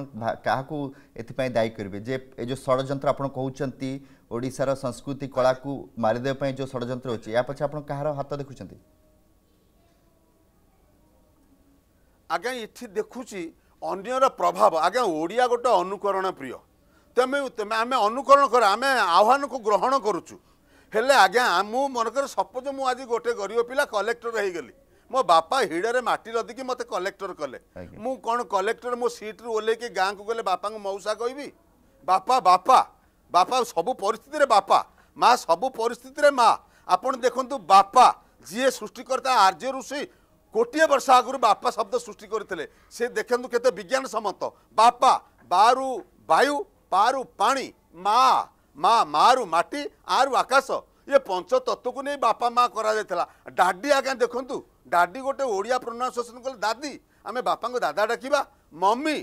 କାହାକୁ ଏଥିପାଇଁ ଦାୟୀ କରିବେ ଯେ ଏ ଯେଉଁ ଷଡ଼ଯନ୍ତ୍ର ଆପଣ କହୁଛନ୍ତି ଓଡ଼ିଶାର ସଂସ୍କୃତି କଳାକୁ ମାରିଦେବା ପାଇଁ ଯେଉଁ ଷଡ଼ଯନ୍ତ୍ର ହେଉଛି ଏହା ପଛେ ଆପଣ କାହାର ହାତ ଦେଖୁଛନ୍ତି ଆଜ୍ଞା ଏଠି ଦେଖୁଛି ଅନ୍ୟର ପ୍ରଭାବ ଆଜ୍ଞା ଓଡ଼ିଆ ଗୋଟେ ଅନୁକରଣ ପ୍ରିୟ ତେମେ ତେମେ ଆମେ ଅନୁକରଣ କର ଆମେ ଆହ୍ୱାନକୁ ଗ୍ରହଣ କରୁଛୁ ହେଲେ ଆଜ୍ଞା ମୁଁ ମନେକର ସପୋଜ ମୁଁ ଆଜି ଗୋଟେ ଗରିବ ପିଲା କଲେକ୍ଟର ହେଇଗଲି ମୋ ବାପା ହିଡ଼ରେ ମାଟି ଲଦିକି ମୋତେ କଲେକ୍ଟର କଲେ ମୁଁ କ'ଣ କଲେକ୍ଟର ମୋ ସିଟ୍ରୁ ଓହ୍ଲେଇକି ଗାଁକୁ ଗଲେ ବାପାଙ୍କୁ ମଉସା କହିବି ବାପା ବାପା ବାପା ସବୁ ପରିସ୍ଥିତିରେ ବାପା ମାଆ ସବୁ ପରିସ୍ଥିତିରେ ମାଆ ଆପଣ ଦେଖନ୍ତୁ ବାପା ଯିଏ ସୃଷ୍ଟିକର୍ତ୍ତା ଆର୍ଯ୍ୟ ଋଷି କୋଟିଏ ବର୍ଷ ଆଗରୁ ବାପା ଶବ୍ଦ ସୃଷ୍ଟି କରିଥିଲେ ସେ ଦେଖନ୍ତୁ କେତେ ବିଜ୍ଞାନ ସମ୍ମତ ବାପା ବାରୁ ବାୟୁ ପାରୁ ପାଣି ମା ମା ମାଆରୁ ମାଟି ଆରୁ ଆକାଶ ଇଏ ପଞ୍ଚତତ୍ଵକୁ ନେଇ ବାପା ମା କରାଯାଇଥିଲା ଡାଡ଼ି ଆଜ୍ଞା ଦେଖନ୍ତୁ ଡାଡ଼ି ଗୋଟେ ଓଡ଼ିଆ ପ୍ରୋନାଉନ୍ସିଏସନ୍ କଲେ ଦାଦି ଆମେ ବାପାଙ୍କୁ ଦାଦା ଡାକିବା ମମି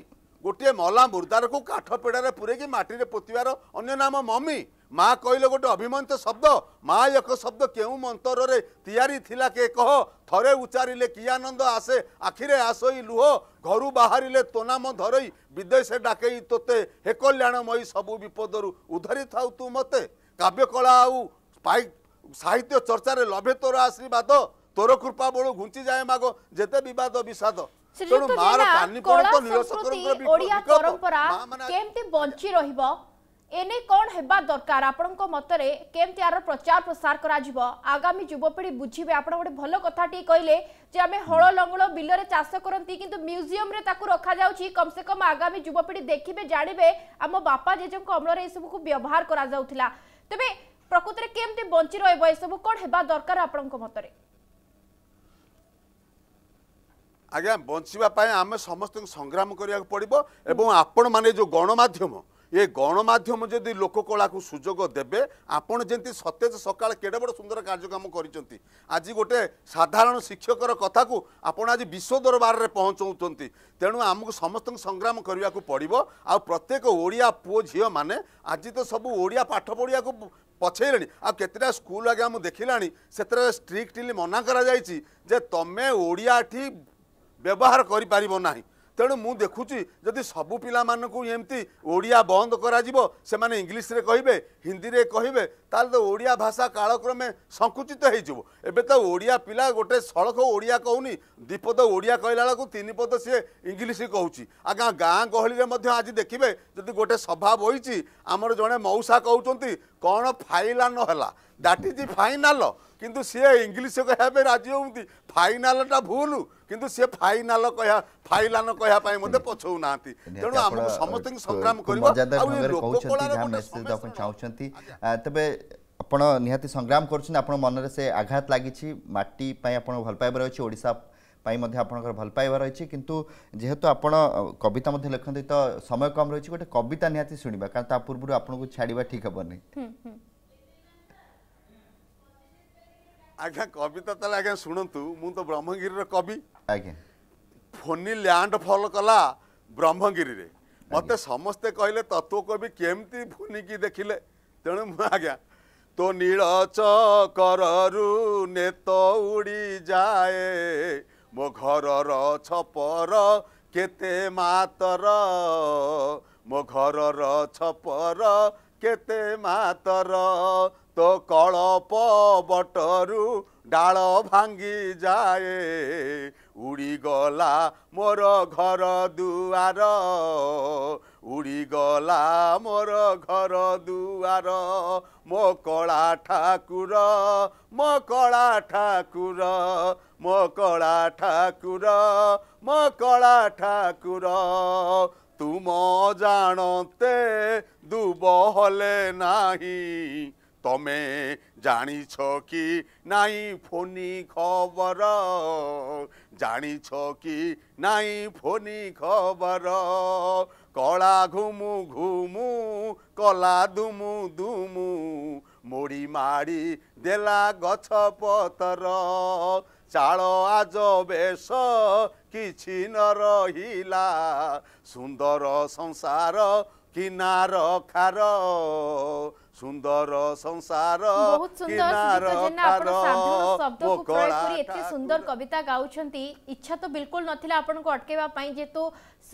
ଗୋଟିଏ ମଲା ମୁର୍ଦ୍ଦାରକୁ କାଠ ପିଡ଼ାରେ ପୁରେଇକି ମାଟିରେ ପୋତିବାର ଅନ୍ୟ ନାମ ମମି ମା କହିଲେ ଗୋଟେ ଅଭିମନ୍ତ ଶବ୍ଦ ମା ଏକ ଶବ୍ଦ କେଉଁ ମନ୍ତରରେ ତିଆରି ଥିଲା କେ କହ ଥରେ ଉଚ୍ଚାରିଲେ କି ଆନନ୍ଦ ଆସେ ଆଖିରେ ଆସୋଇ ଲୁହ ଘରୁ ବାହାରିଲେ ତୋନାମ ଧରେଇ ବିଦେଶରେ ଡାକେଇ ତୋତେ ହେ କଲ୍ୟାଣମୟୀ ସବୁ ବିପଦରୁ ଉଧରି ଥାଉ ତୁ ମୋତେ କାବ୍ୟକଳା ଆଉ ପାଇ ସାହିତ୍ୟ ଚର୍ଚ୍ଚାରେ ଲଭେ ତୋର ଆଶୀର୍ବାଦ ତୋର କୃପା ବଳୁ ଘୁଞ୍ଚି ଯାଏ ମାଗ ଯେତେ ବିବାଦ ବିଷାଦ ଶ୍ରୀଯୁକ୍ତ କଳା ସଂସ୍କୃତି ଓଡ଼ିଆ ପରମ୍ପରା କେମିତି ବଞ୍ଚି ରହିବ এনে কোণ হওয়া দরকার আপনার মতরে কেমতি আর প্রচার প্রসার করা আগামী যুবপিঢ়ি বুঝবে আপনার গোটে ভালো কথাটি কইলে যে আমি হল লঙ্গুল বিলরে চাষ করতে কিন্তু মিউজিয়মে তাকে রখা যাচ্ছি কমসে কম আগামী যুবপিঢ়ি দেখবে জাঁবে আম বাপা জেজেঙ্ অমলরে এসবুক ব্যবহার করা যাওয়া তবে প্রকৃতরে কেমতি বঞ্চি রহব এসব কোণ হওয়া দরকার আপনার মতরে ଆଜ୍ଞା ବଞ୍ଚିବା ପାଇଁ ଆମେ ସମସ୍ତଙ୍କୁ ସଂଗ୍ରାମ କରିବାକୁ ପଡ଼ିବ ଏବଂ ଆପଣମାନେ ଯେଉଁ ଗଣମାଧ୍ୟମ ଏ ଗଣମାଧ୍ୟମ ଯଦି ଲୋକକଳାକୁ ସୁଯୋଗ ଦେବେ ଆପଣ ଯେମିତି ସତେଜ ସକାଳେ କେଡ଼େ ବଡ଼ ସୁନ୍ଦର କାର୍ଯ୍ୟକ୍ରମ କରିଛନ୍ତି ଆଜି ଗୋଟେ ସାଧାରଣ ଶିକ୍ଷକର କଥାକୁ ଆପଣ ଆଜି ବିଶ୍ୱ ଦରବାରରେ ପହଞ୍ଚାଉଛନ୍ତି ତେଣୁ ଆମକୁ ସମସ୍ତଙ୍କୁ ସଂଗ୍ରାମ କରିବାକୁ ପଡ଼ିବ ଆଉ ପ୍ରତ୍ୟେକ ଓଡ଼ିଆ ପୁଅ ଝିଅମାନେ ଆଜି ତ ସବୁ ଓଡ଼ିଆ ପାଠ ପଢ଼ିବାକୁ ପଛେଇଲେଣି ଆଉ କେତେଟା ସ୍କୁଲ ଆଜ୍ଞା ମୁଁ ଦେଖିଲାଣି ସେଥିରେ ଷ୍ଟ୍ରିକ୍ଟଲି ମନା କରାଯାଇଛି ଯେ ତମେ ଓଡ଼ିଆଠି ବ୍ୟବହାର କରିପାରିବ ନାହିଁ ତେଣୁ ମୁଁ ଦେଖୁଛି ଯଦି ସବୁ ପିଲାମାନଙ୍କୁ ଏମିତି ଓଡ଼ିଆ ବନ୍ଦ କରାଯିବ ସେମାନେ ଇଂଲିଶରେ କହିବେ ହିନ୍ଦୀରେ କହିବେ ତାହେଲେ ତ ଓଡ଼ିଆ ଭାଷା କାଳକ୍ରମେ ସଙ୍କୁଚିତ ହୋଇଯିବ ଏବେ ତ ଓଡ଼ିଆ ପିଲା ଗୋଟେ ସଳଖ ଓଡ଼ିଆ କହୁନି ଦୁଇପଦ ଓଡ଼ିଆ କହିଲା ବେଳକୁ ତିନିପଦ ସିଏ ଇଂଲିଶ କହୁଛି ଆଜ୍ଞା ଗାଁ ଗହଳିରେ ମଧ୍ୟ ଆଜି ଦେଖିବେ ଯଦି ଗୋଟେ ସଭା ବହିଛି ଆମର ଜଣେ ମଉସା କହୁଛନ୍ତି କ'ଣ ଫାଇଲା ନହେଲା দ্যাট ইজ দি ফাইনাল কিন্তু সি ইংলিশ কহা রাজি হচ্ছে ফাইনালটা ভুল কিন্তু সে ফাইনাল কহা ফাইলান কহা পাই মধ্যে পছৌ না তেমন আমাকে সমস্ত সংগ্রাম করব চাহুন তবে ଆପଣ ନିହାତି ସଂଗ୍ରାମ କରୁଛନ୍ତି ଆପଣ ମନରେ ସେ ଆଘାତ ଲାଗିଛି ମାଟି ପାଇଁ ଆପଣଙ୍କ ଭଲ ପାଇବା ରହିଛି ଓଡ଼ିଶା ପାଇଁ ମଧ୍ୟ ଆପଣଙ୍କର ଭଲ ପାଇବା ରହିଛି କିନ୍ତୁ ଯେହେତୁ ଆପଣ କବିତା ମଧ୍ୟ ଲେଖନ୍ତି ତ ସମୟ କମ୍ ରହିଛି ଗୋଟେ କବିତା ନିହାତି ଶୁଣିବା କାରଣ ତା ପୂର୍ବରୁ ଆପଣଙ୍କୁ ଛାଡ଼ିବା ଠିକ୍ ହେବନି ଆଜ୍ଞା କବିତା ତାହେଲେ ଆଜ୍ଞା ଶୁଣନ୍ତୁ ମୁଁ ତ ବ୍ରହ୍ମଗିରିର କବି ଆଜ୍ଞା ଫୋନି ଲ୍ୟାଣ୍ଡ ଫଲ କଲା ବ୍ରହ୍ମଗିରିରେ ମୋତେ ସମସ୍ତେ କହିଲେ ତତ୍ଵ କବି କେମିତି ଫୋନିକି ଦେଖିଲେ ତେଣୁ ମୁଁ ଆଜ୍ଞା ତୋ ନୀଳ ଚକରରୁ ନେତ ଉଡ଼ି ଯାଏ ମୋ ଘରର ଛପର କେତେ ମାତର ମୋ ଘରର ଛପର କେତେ ମାତର ତୋ କଳପ ବଟରୁ ଡାଳ ଭାଙ୍ଗି ଯାଏ ଉଡ଼ିଗଲା ମୋର ଘର ଦୁଆର ଉଡ଼ିଗଲା ମୋର ଘର ଦୁଆର ମୋ କଳା ଠାକୁର ମୋ କଳା ଠାକୁର ମୋ କଳା ଠାକୁର ମୋ କଳା ଠାକୁର ତୁମ ଜାଣତେ ଦୁବ ହେଲେ ନାହିଁ ତମେ ଜାଣିଛ କି ନାଇଁ ଫୋନି ଖବର ଜାଣିଛ କି ନାଇଁ ଫୋନି ଖବର କଳା ଘୁମୁ ଘୁମୁ କଲା ଦୁମୁ ଦୁମୁ ମୋଡ଼ି ମାଡ଼ି ଦେଲା ଗଛ ପତର ଚାଳ ଆଜ ବେଶ କିଛି ନ ରହିଲା ସୁନ୍ଦର ସଂସାର କିନାର ଖାର সুন্দর সংসার বহুত সুন্দর সুজিতা আপন সাধারণ শব্দকু প্রয়োগ করে এত সুন্দর কবিতা গাউছন্তি ইচ্ছা তো বিলকুল নথিলা আপনকু অটকেবা পাই যেহেতু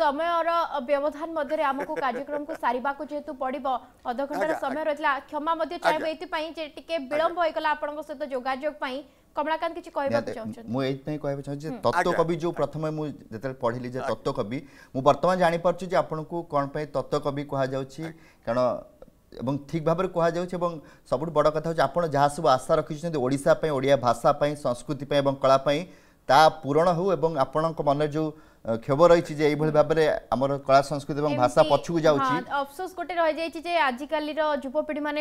সময়র ব্যবধান মধ্যে আমাকু কার্যক্রমকু সারিবাকু যেহেতু পড়িব অধ ঘন্টার সময় রহিলা ক্ষমা মধ্যে চাইব এইপাই যে টিকে বিলম্ব হইগলা আপনক সহিত যোগাযোগ পাই কমলাকান্ত কিছু কইবাক চাহুচন মু এইপাই কইবাক চাহু যে তত্ত্ব কবি যে প্রথমে মু যেতে পড়িলি যে তত্ত্ব কবি মু বর্তমান জানি পারছু যে আপনকু কোন পাই তত্ত্ব কবি কোহা যাউছি কারণ এবং ঠিক ভাবে কুহযাচ্ছে এবং সবু বড় কথা হচ্ছে আপনার যা সব আশা রাখিছেন ওড়শা ওড়িয়া ভাষা সংস্কৃতি এবং কলা তা পূরণ হো এবং আপনার মনে যে ক্ষোভ রয়েছে যে এইভাবে ভাবে আমার কলা সংস্কৃতি এবং ভাষা পছকু যাচ্ছে অফসোস গোটে রয়ে যাইছে যে আজিকালির যুবপিঢ়ি মানে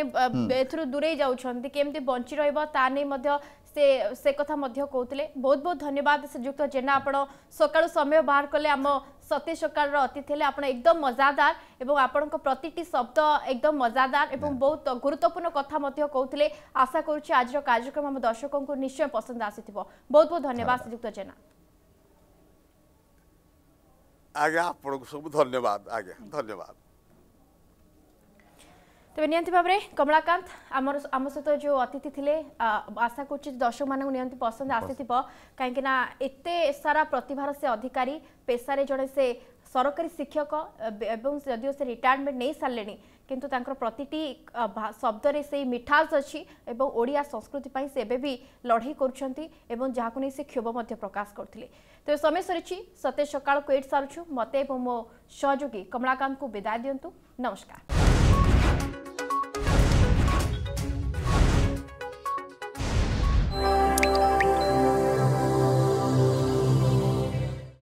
এথুরু দূরেই যাচ্ছেন কেমতি বঞ্চি রহব তা নেই মধ্য সে সে কথা মধ্য কৌলে বহুত বহুত ধন্যবাদ শ্রীযুক্ত জেনা আপনার সকাল সময় বাহার কলে আম সত্যি সকালর অতিথি হলে আপনার একদম মজাদার এবং আপনার প্রতিটি শব্দ একদম মজাদার এবং বহুত গুরুত্বপূর্ণ কথা মধ্য কৌলে আশা করছি আজর কার্যক্রম আমার দর্শক নিশ্চয় পসন্দ আসিথিব বহুত বহুত ধন্যবাদ শ্রীযুক্ত জেনা আগে আপনার সব ধন্যবাদ আগে ধন্যবাদ তবে নিহতি ভাবে কমলাকান্ত আমার আমার সহ যে অতিথি লে আশা করছি দর্শক মানুষ নিহতি পছন্দ আসিথিব কাইকি না এতে সারা প্রতিভার সে অধিকারী পেশারে জনে সে সরকারি শিক্ষক এবং যদিও সে রিটায়ারমেন্ট নেই সারে কিন্তু তাঁর প্রতিটি শব্দরে সেই মিঠাস অছি এবং ওড়িয়া সংস্কৃতি পাই সে এবে লড়াই করছেন এবং যাকে নিয়ে সে ক্ষোভ প্রকাশ করলে तपाईँ समय सरि सत्य सकालको एड साल छु मते म सहयोगी कमलाका विदय दिनु नमस्कार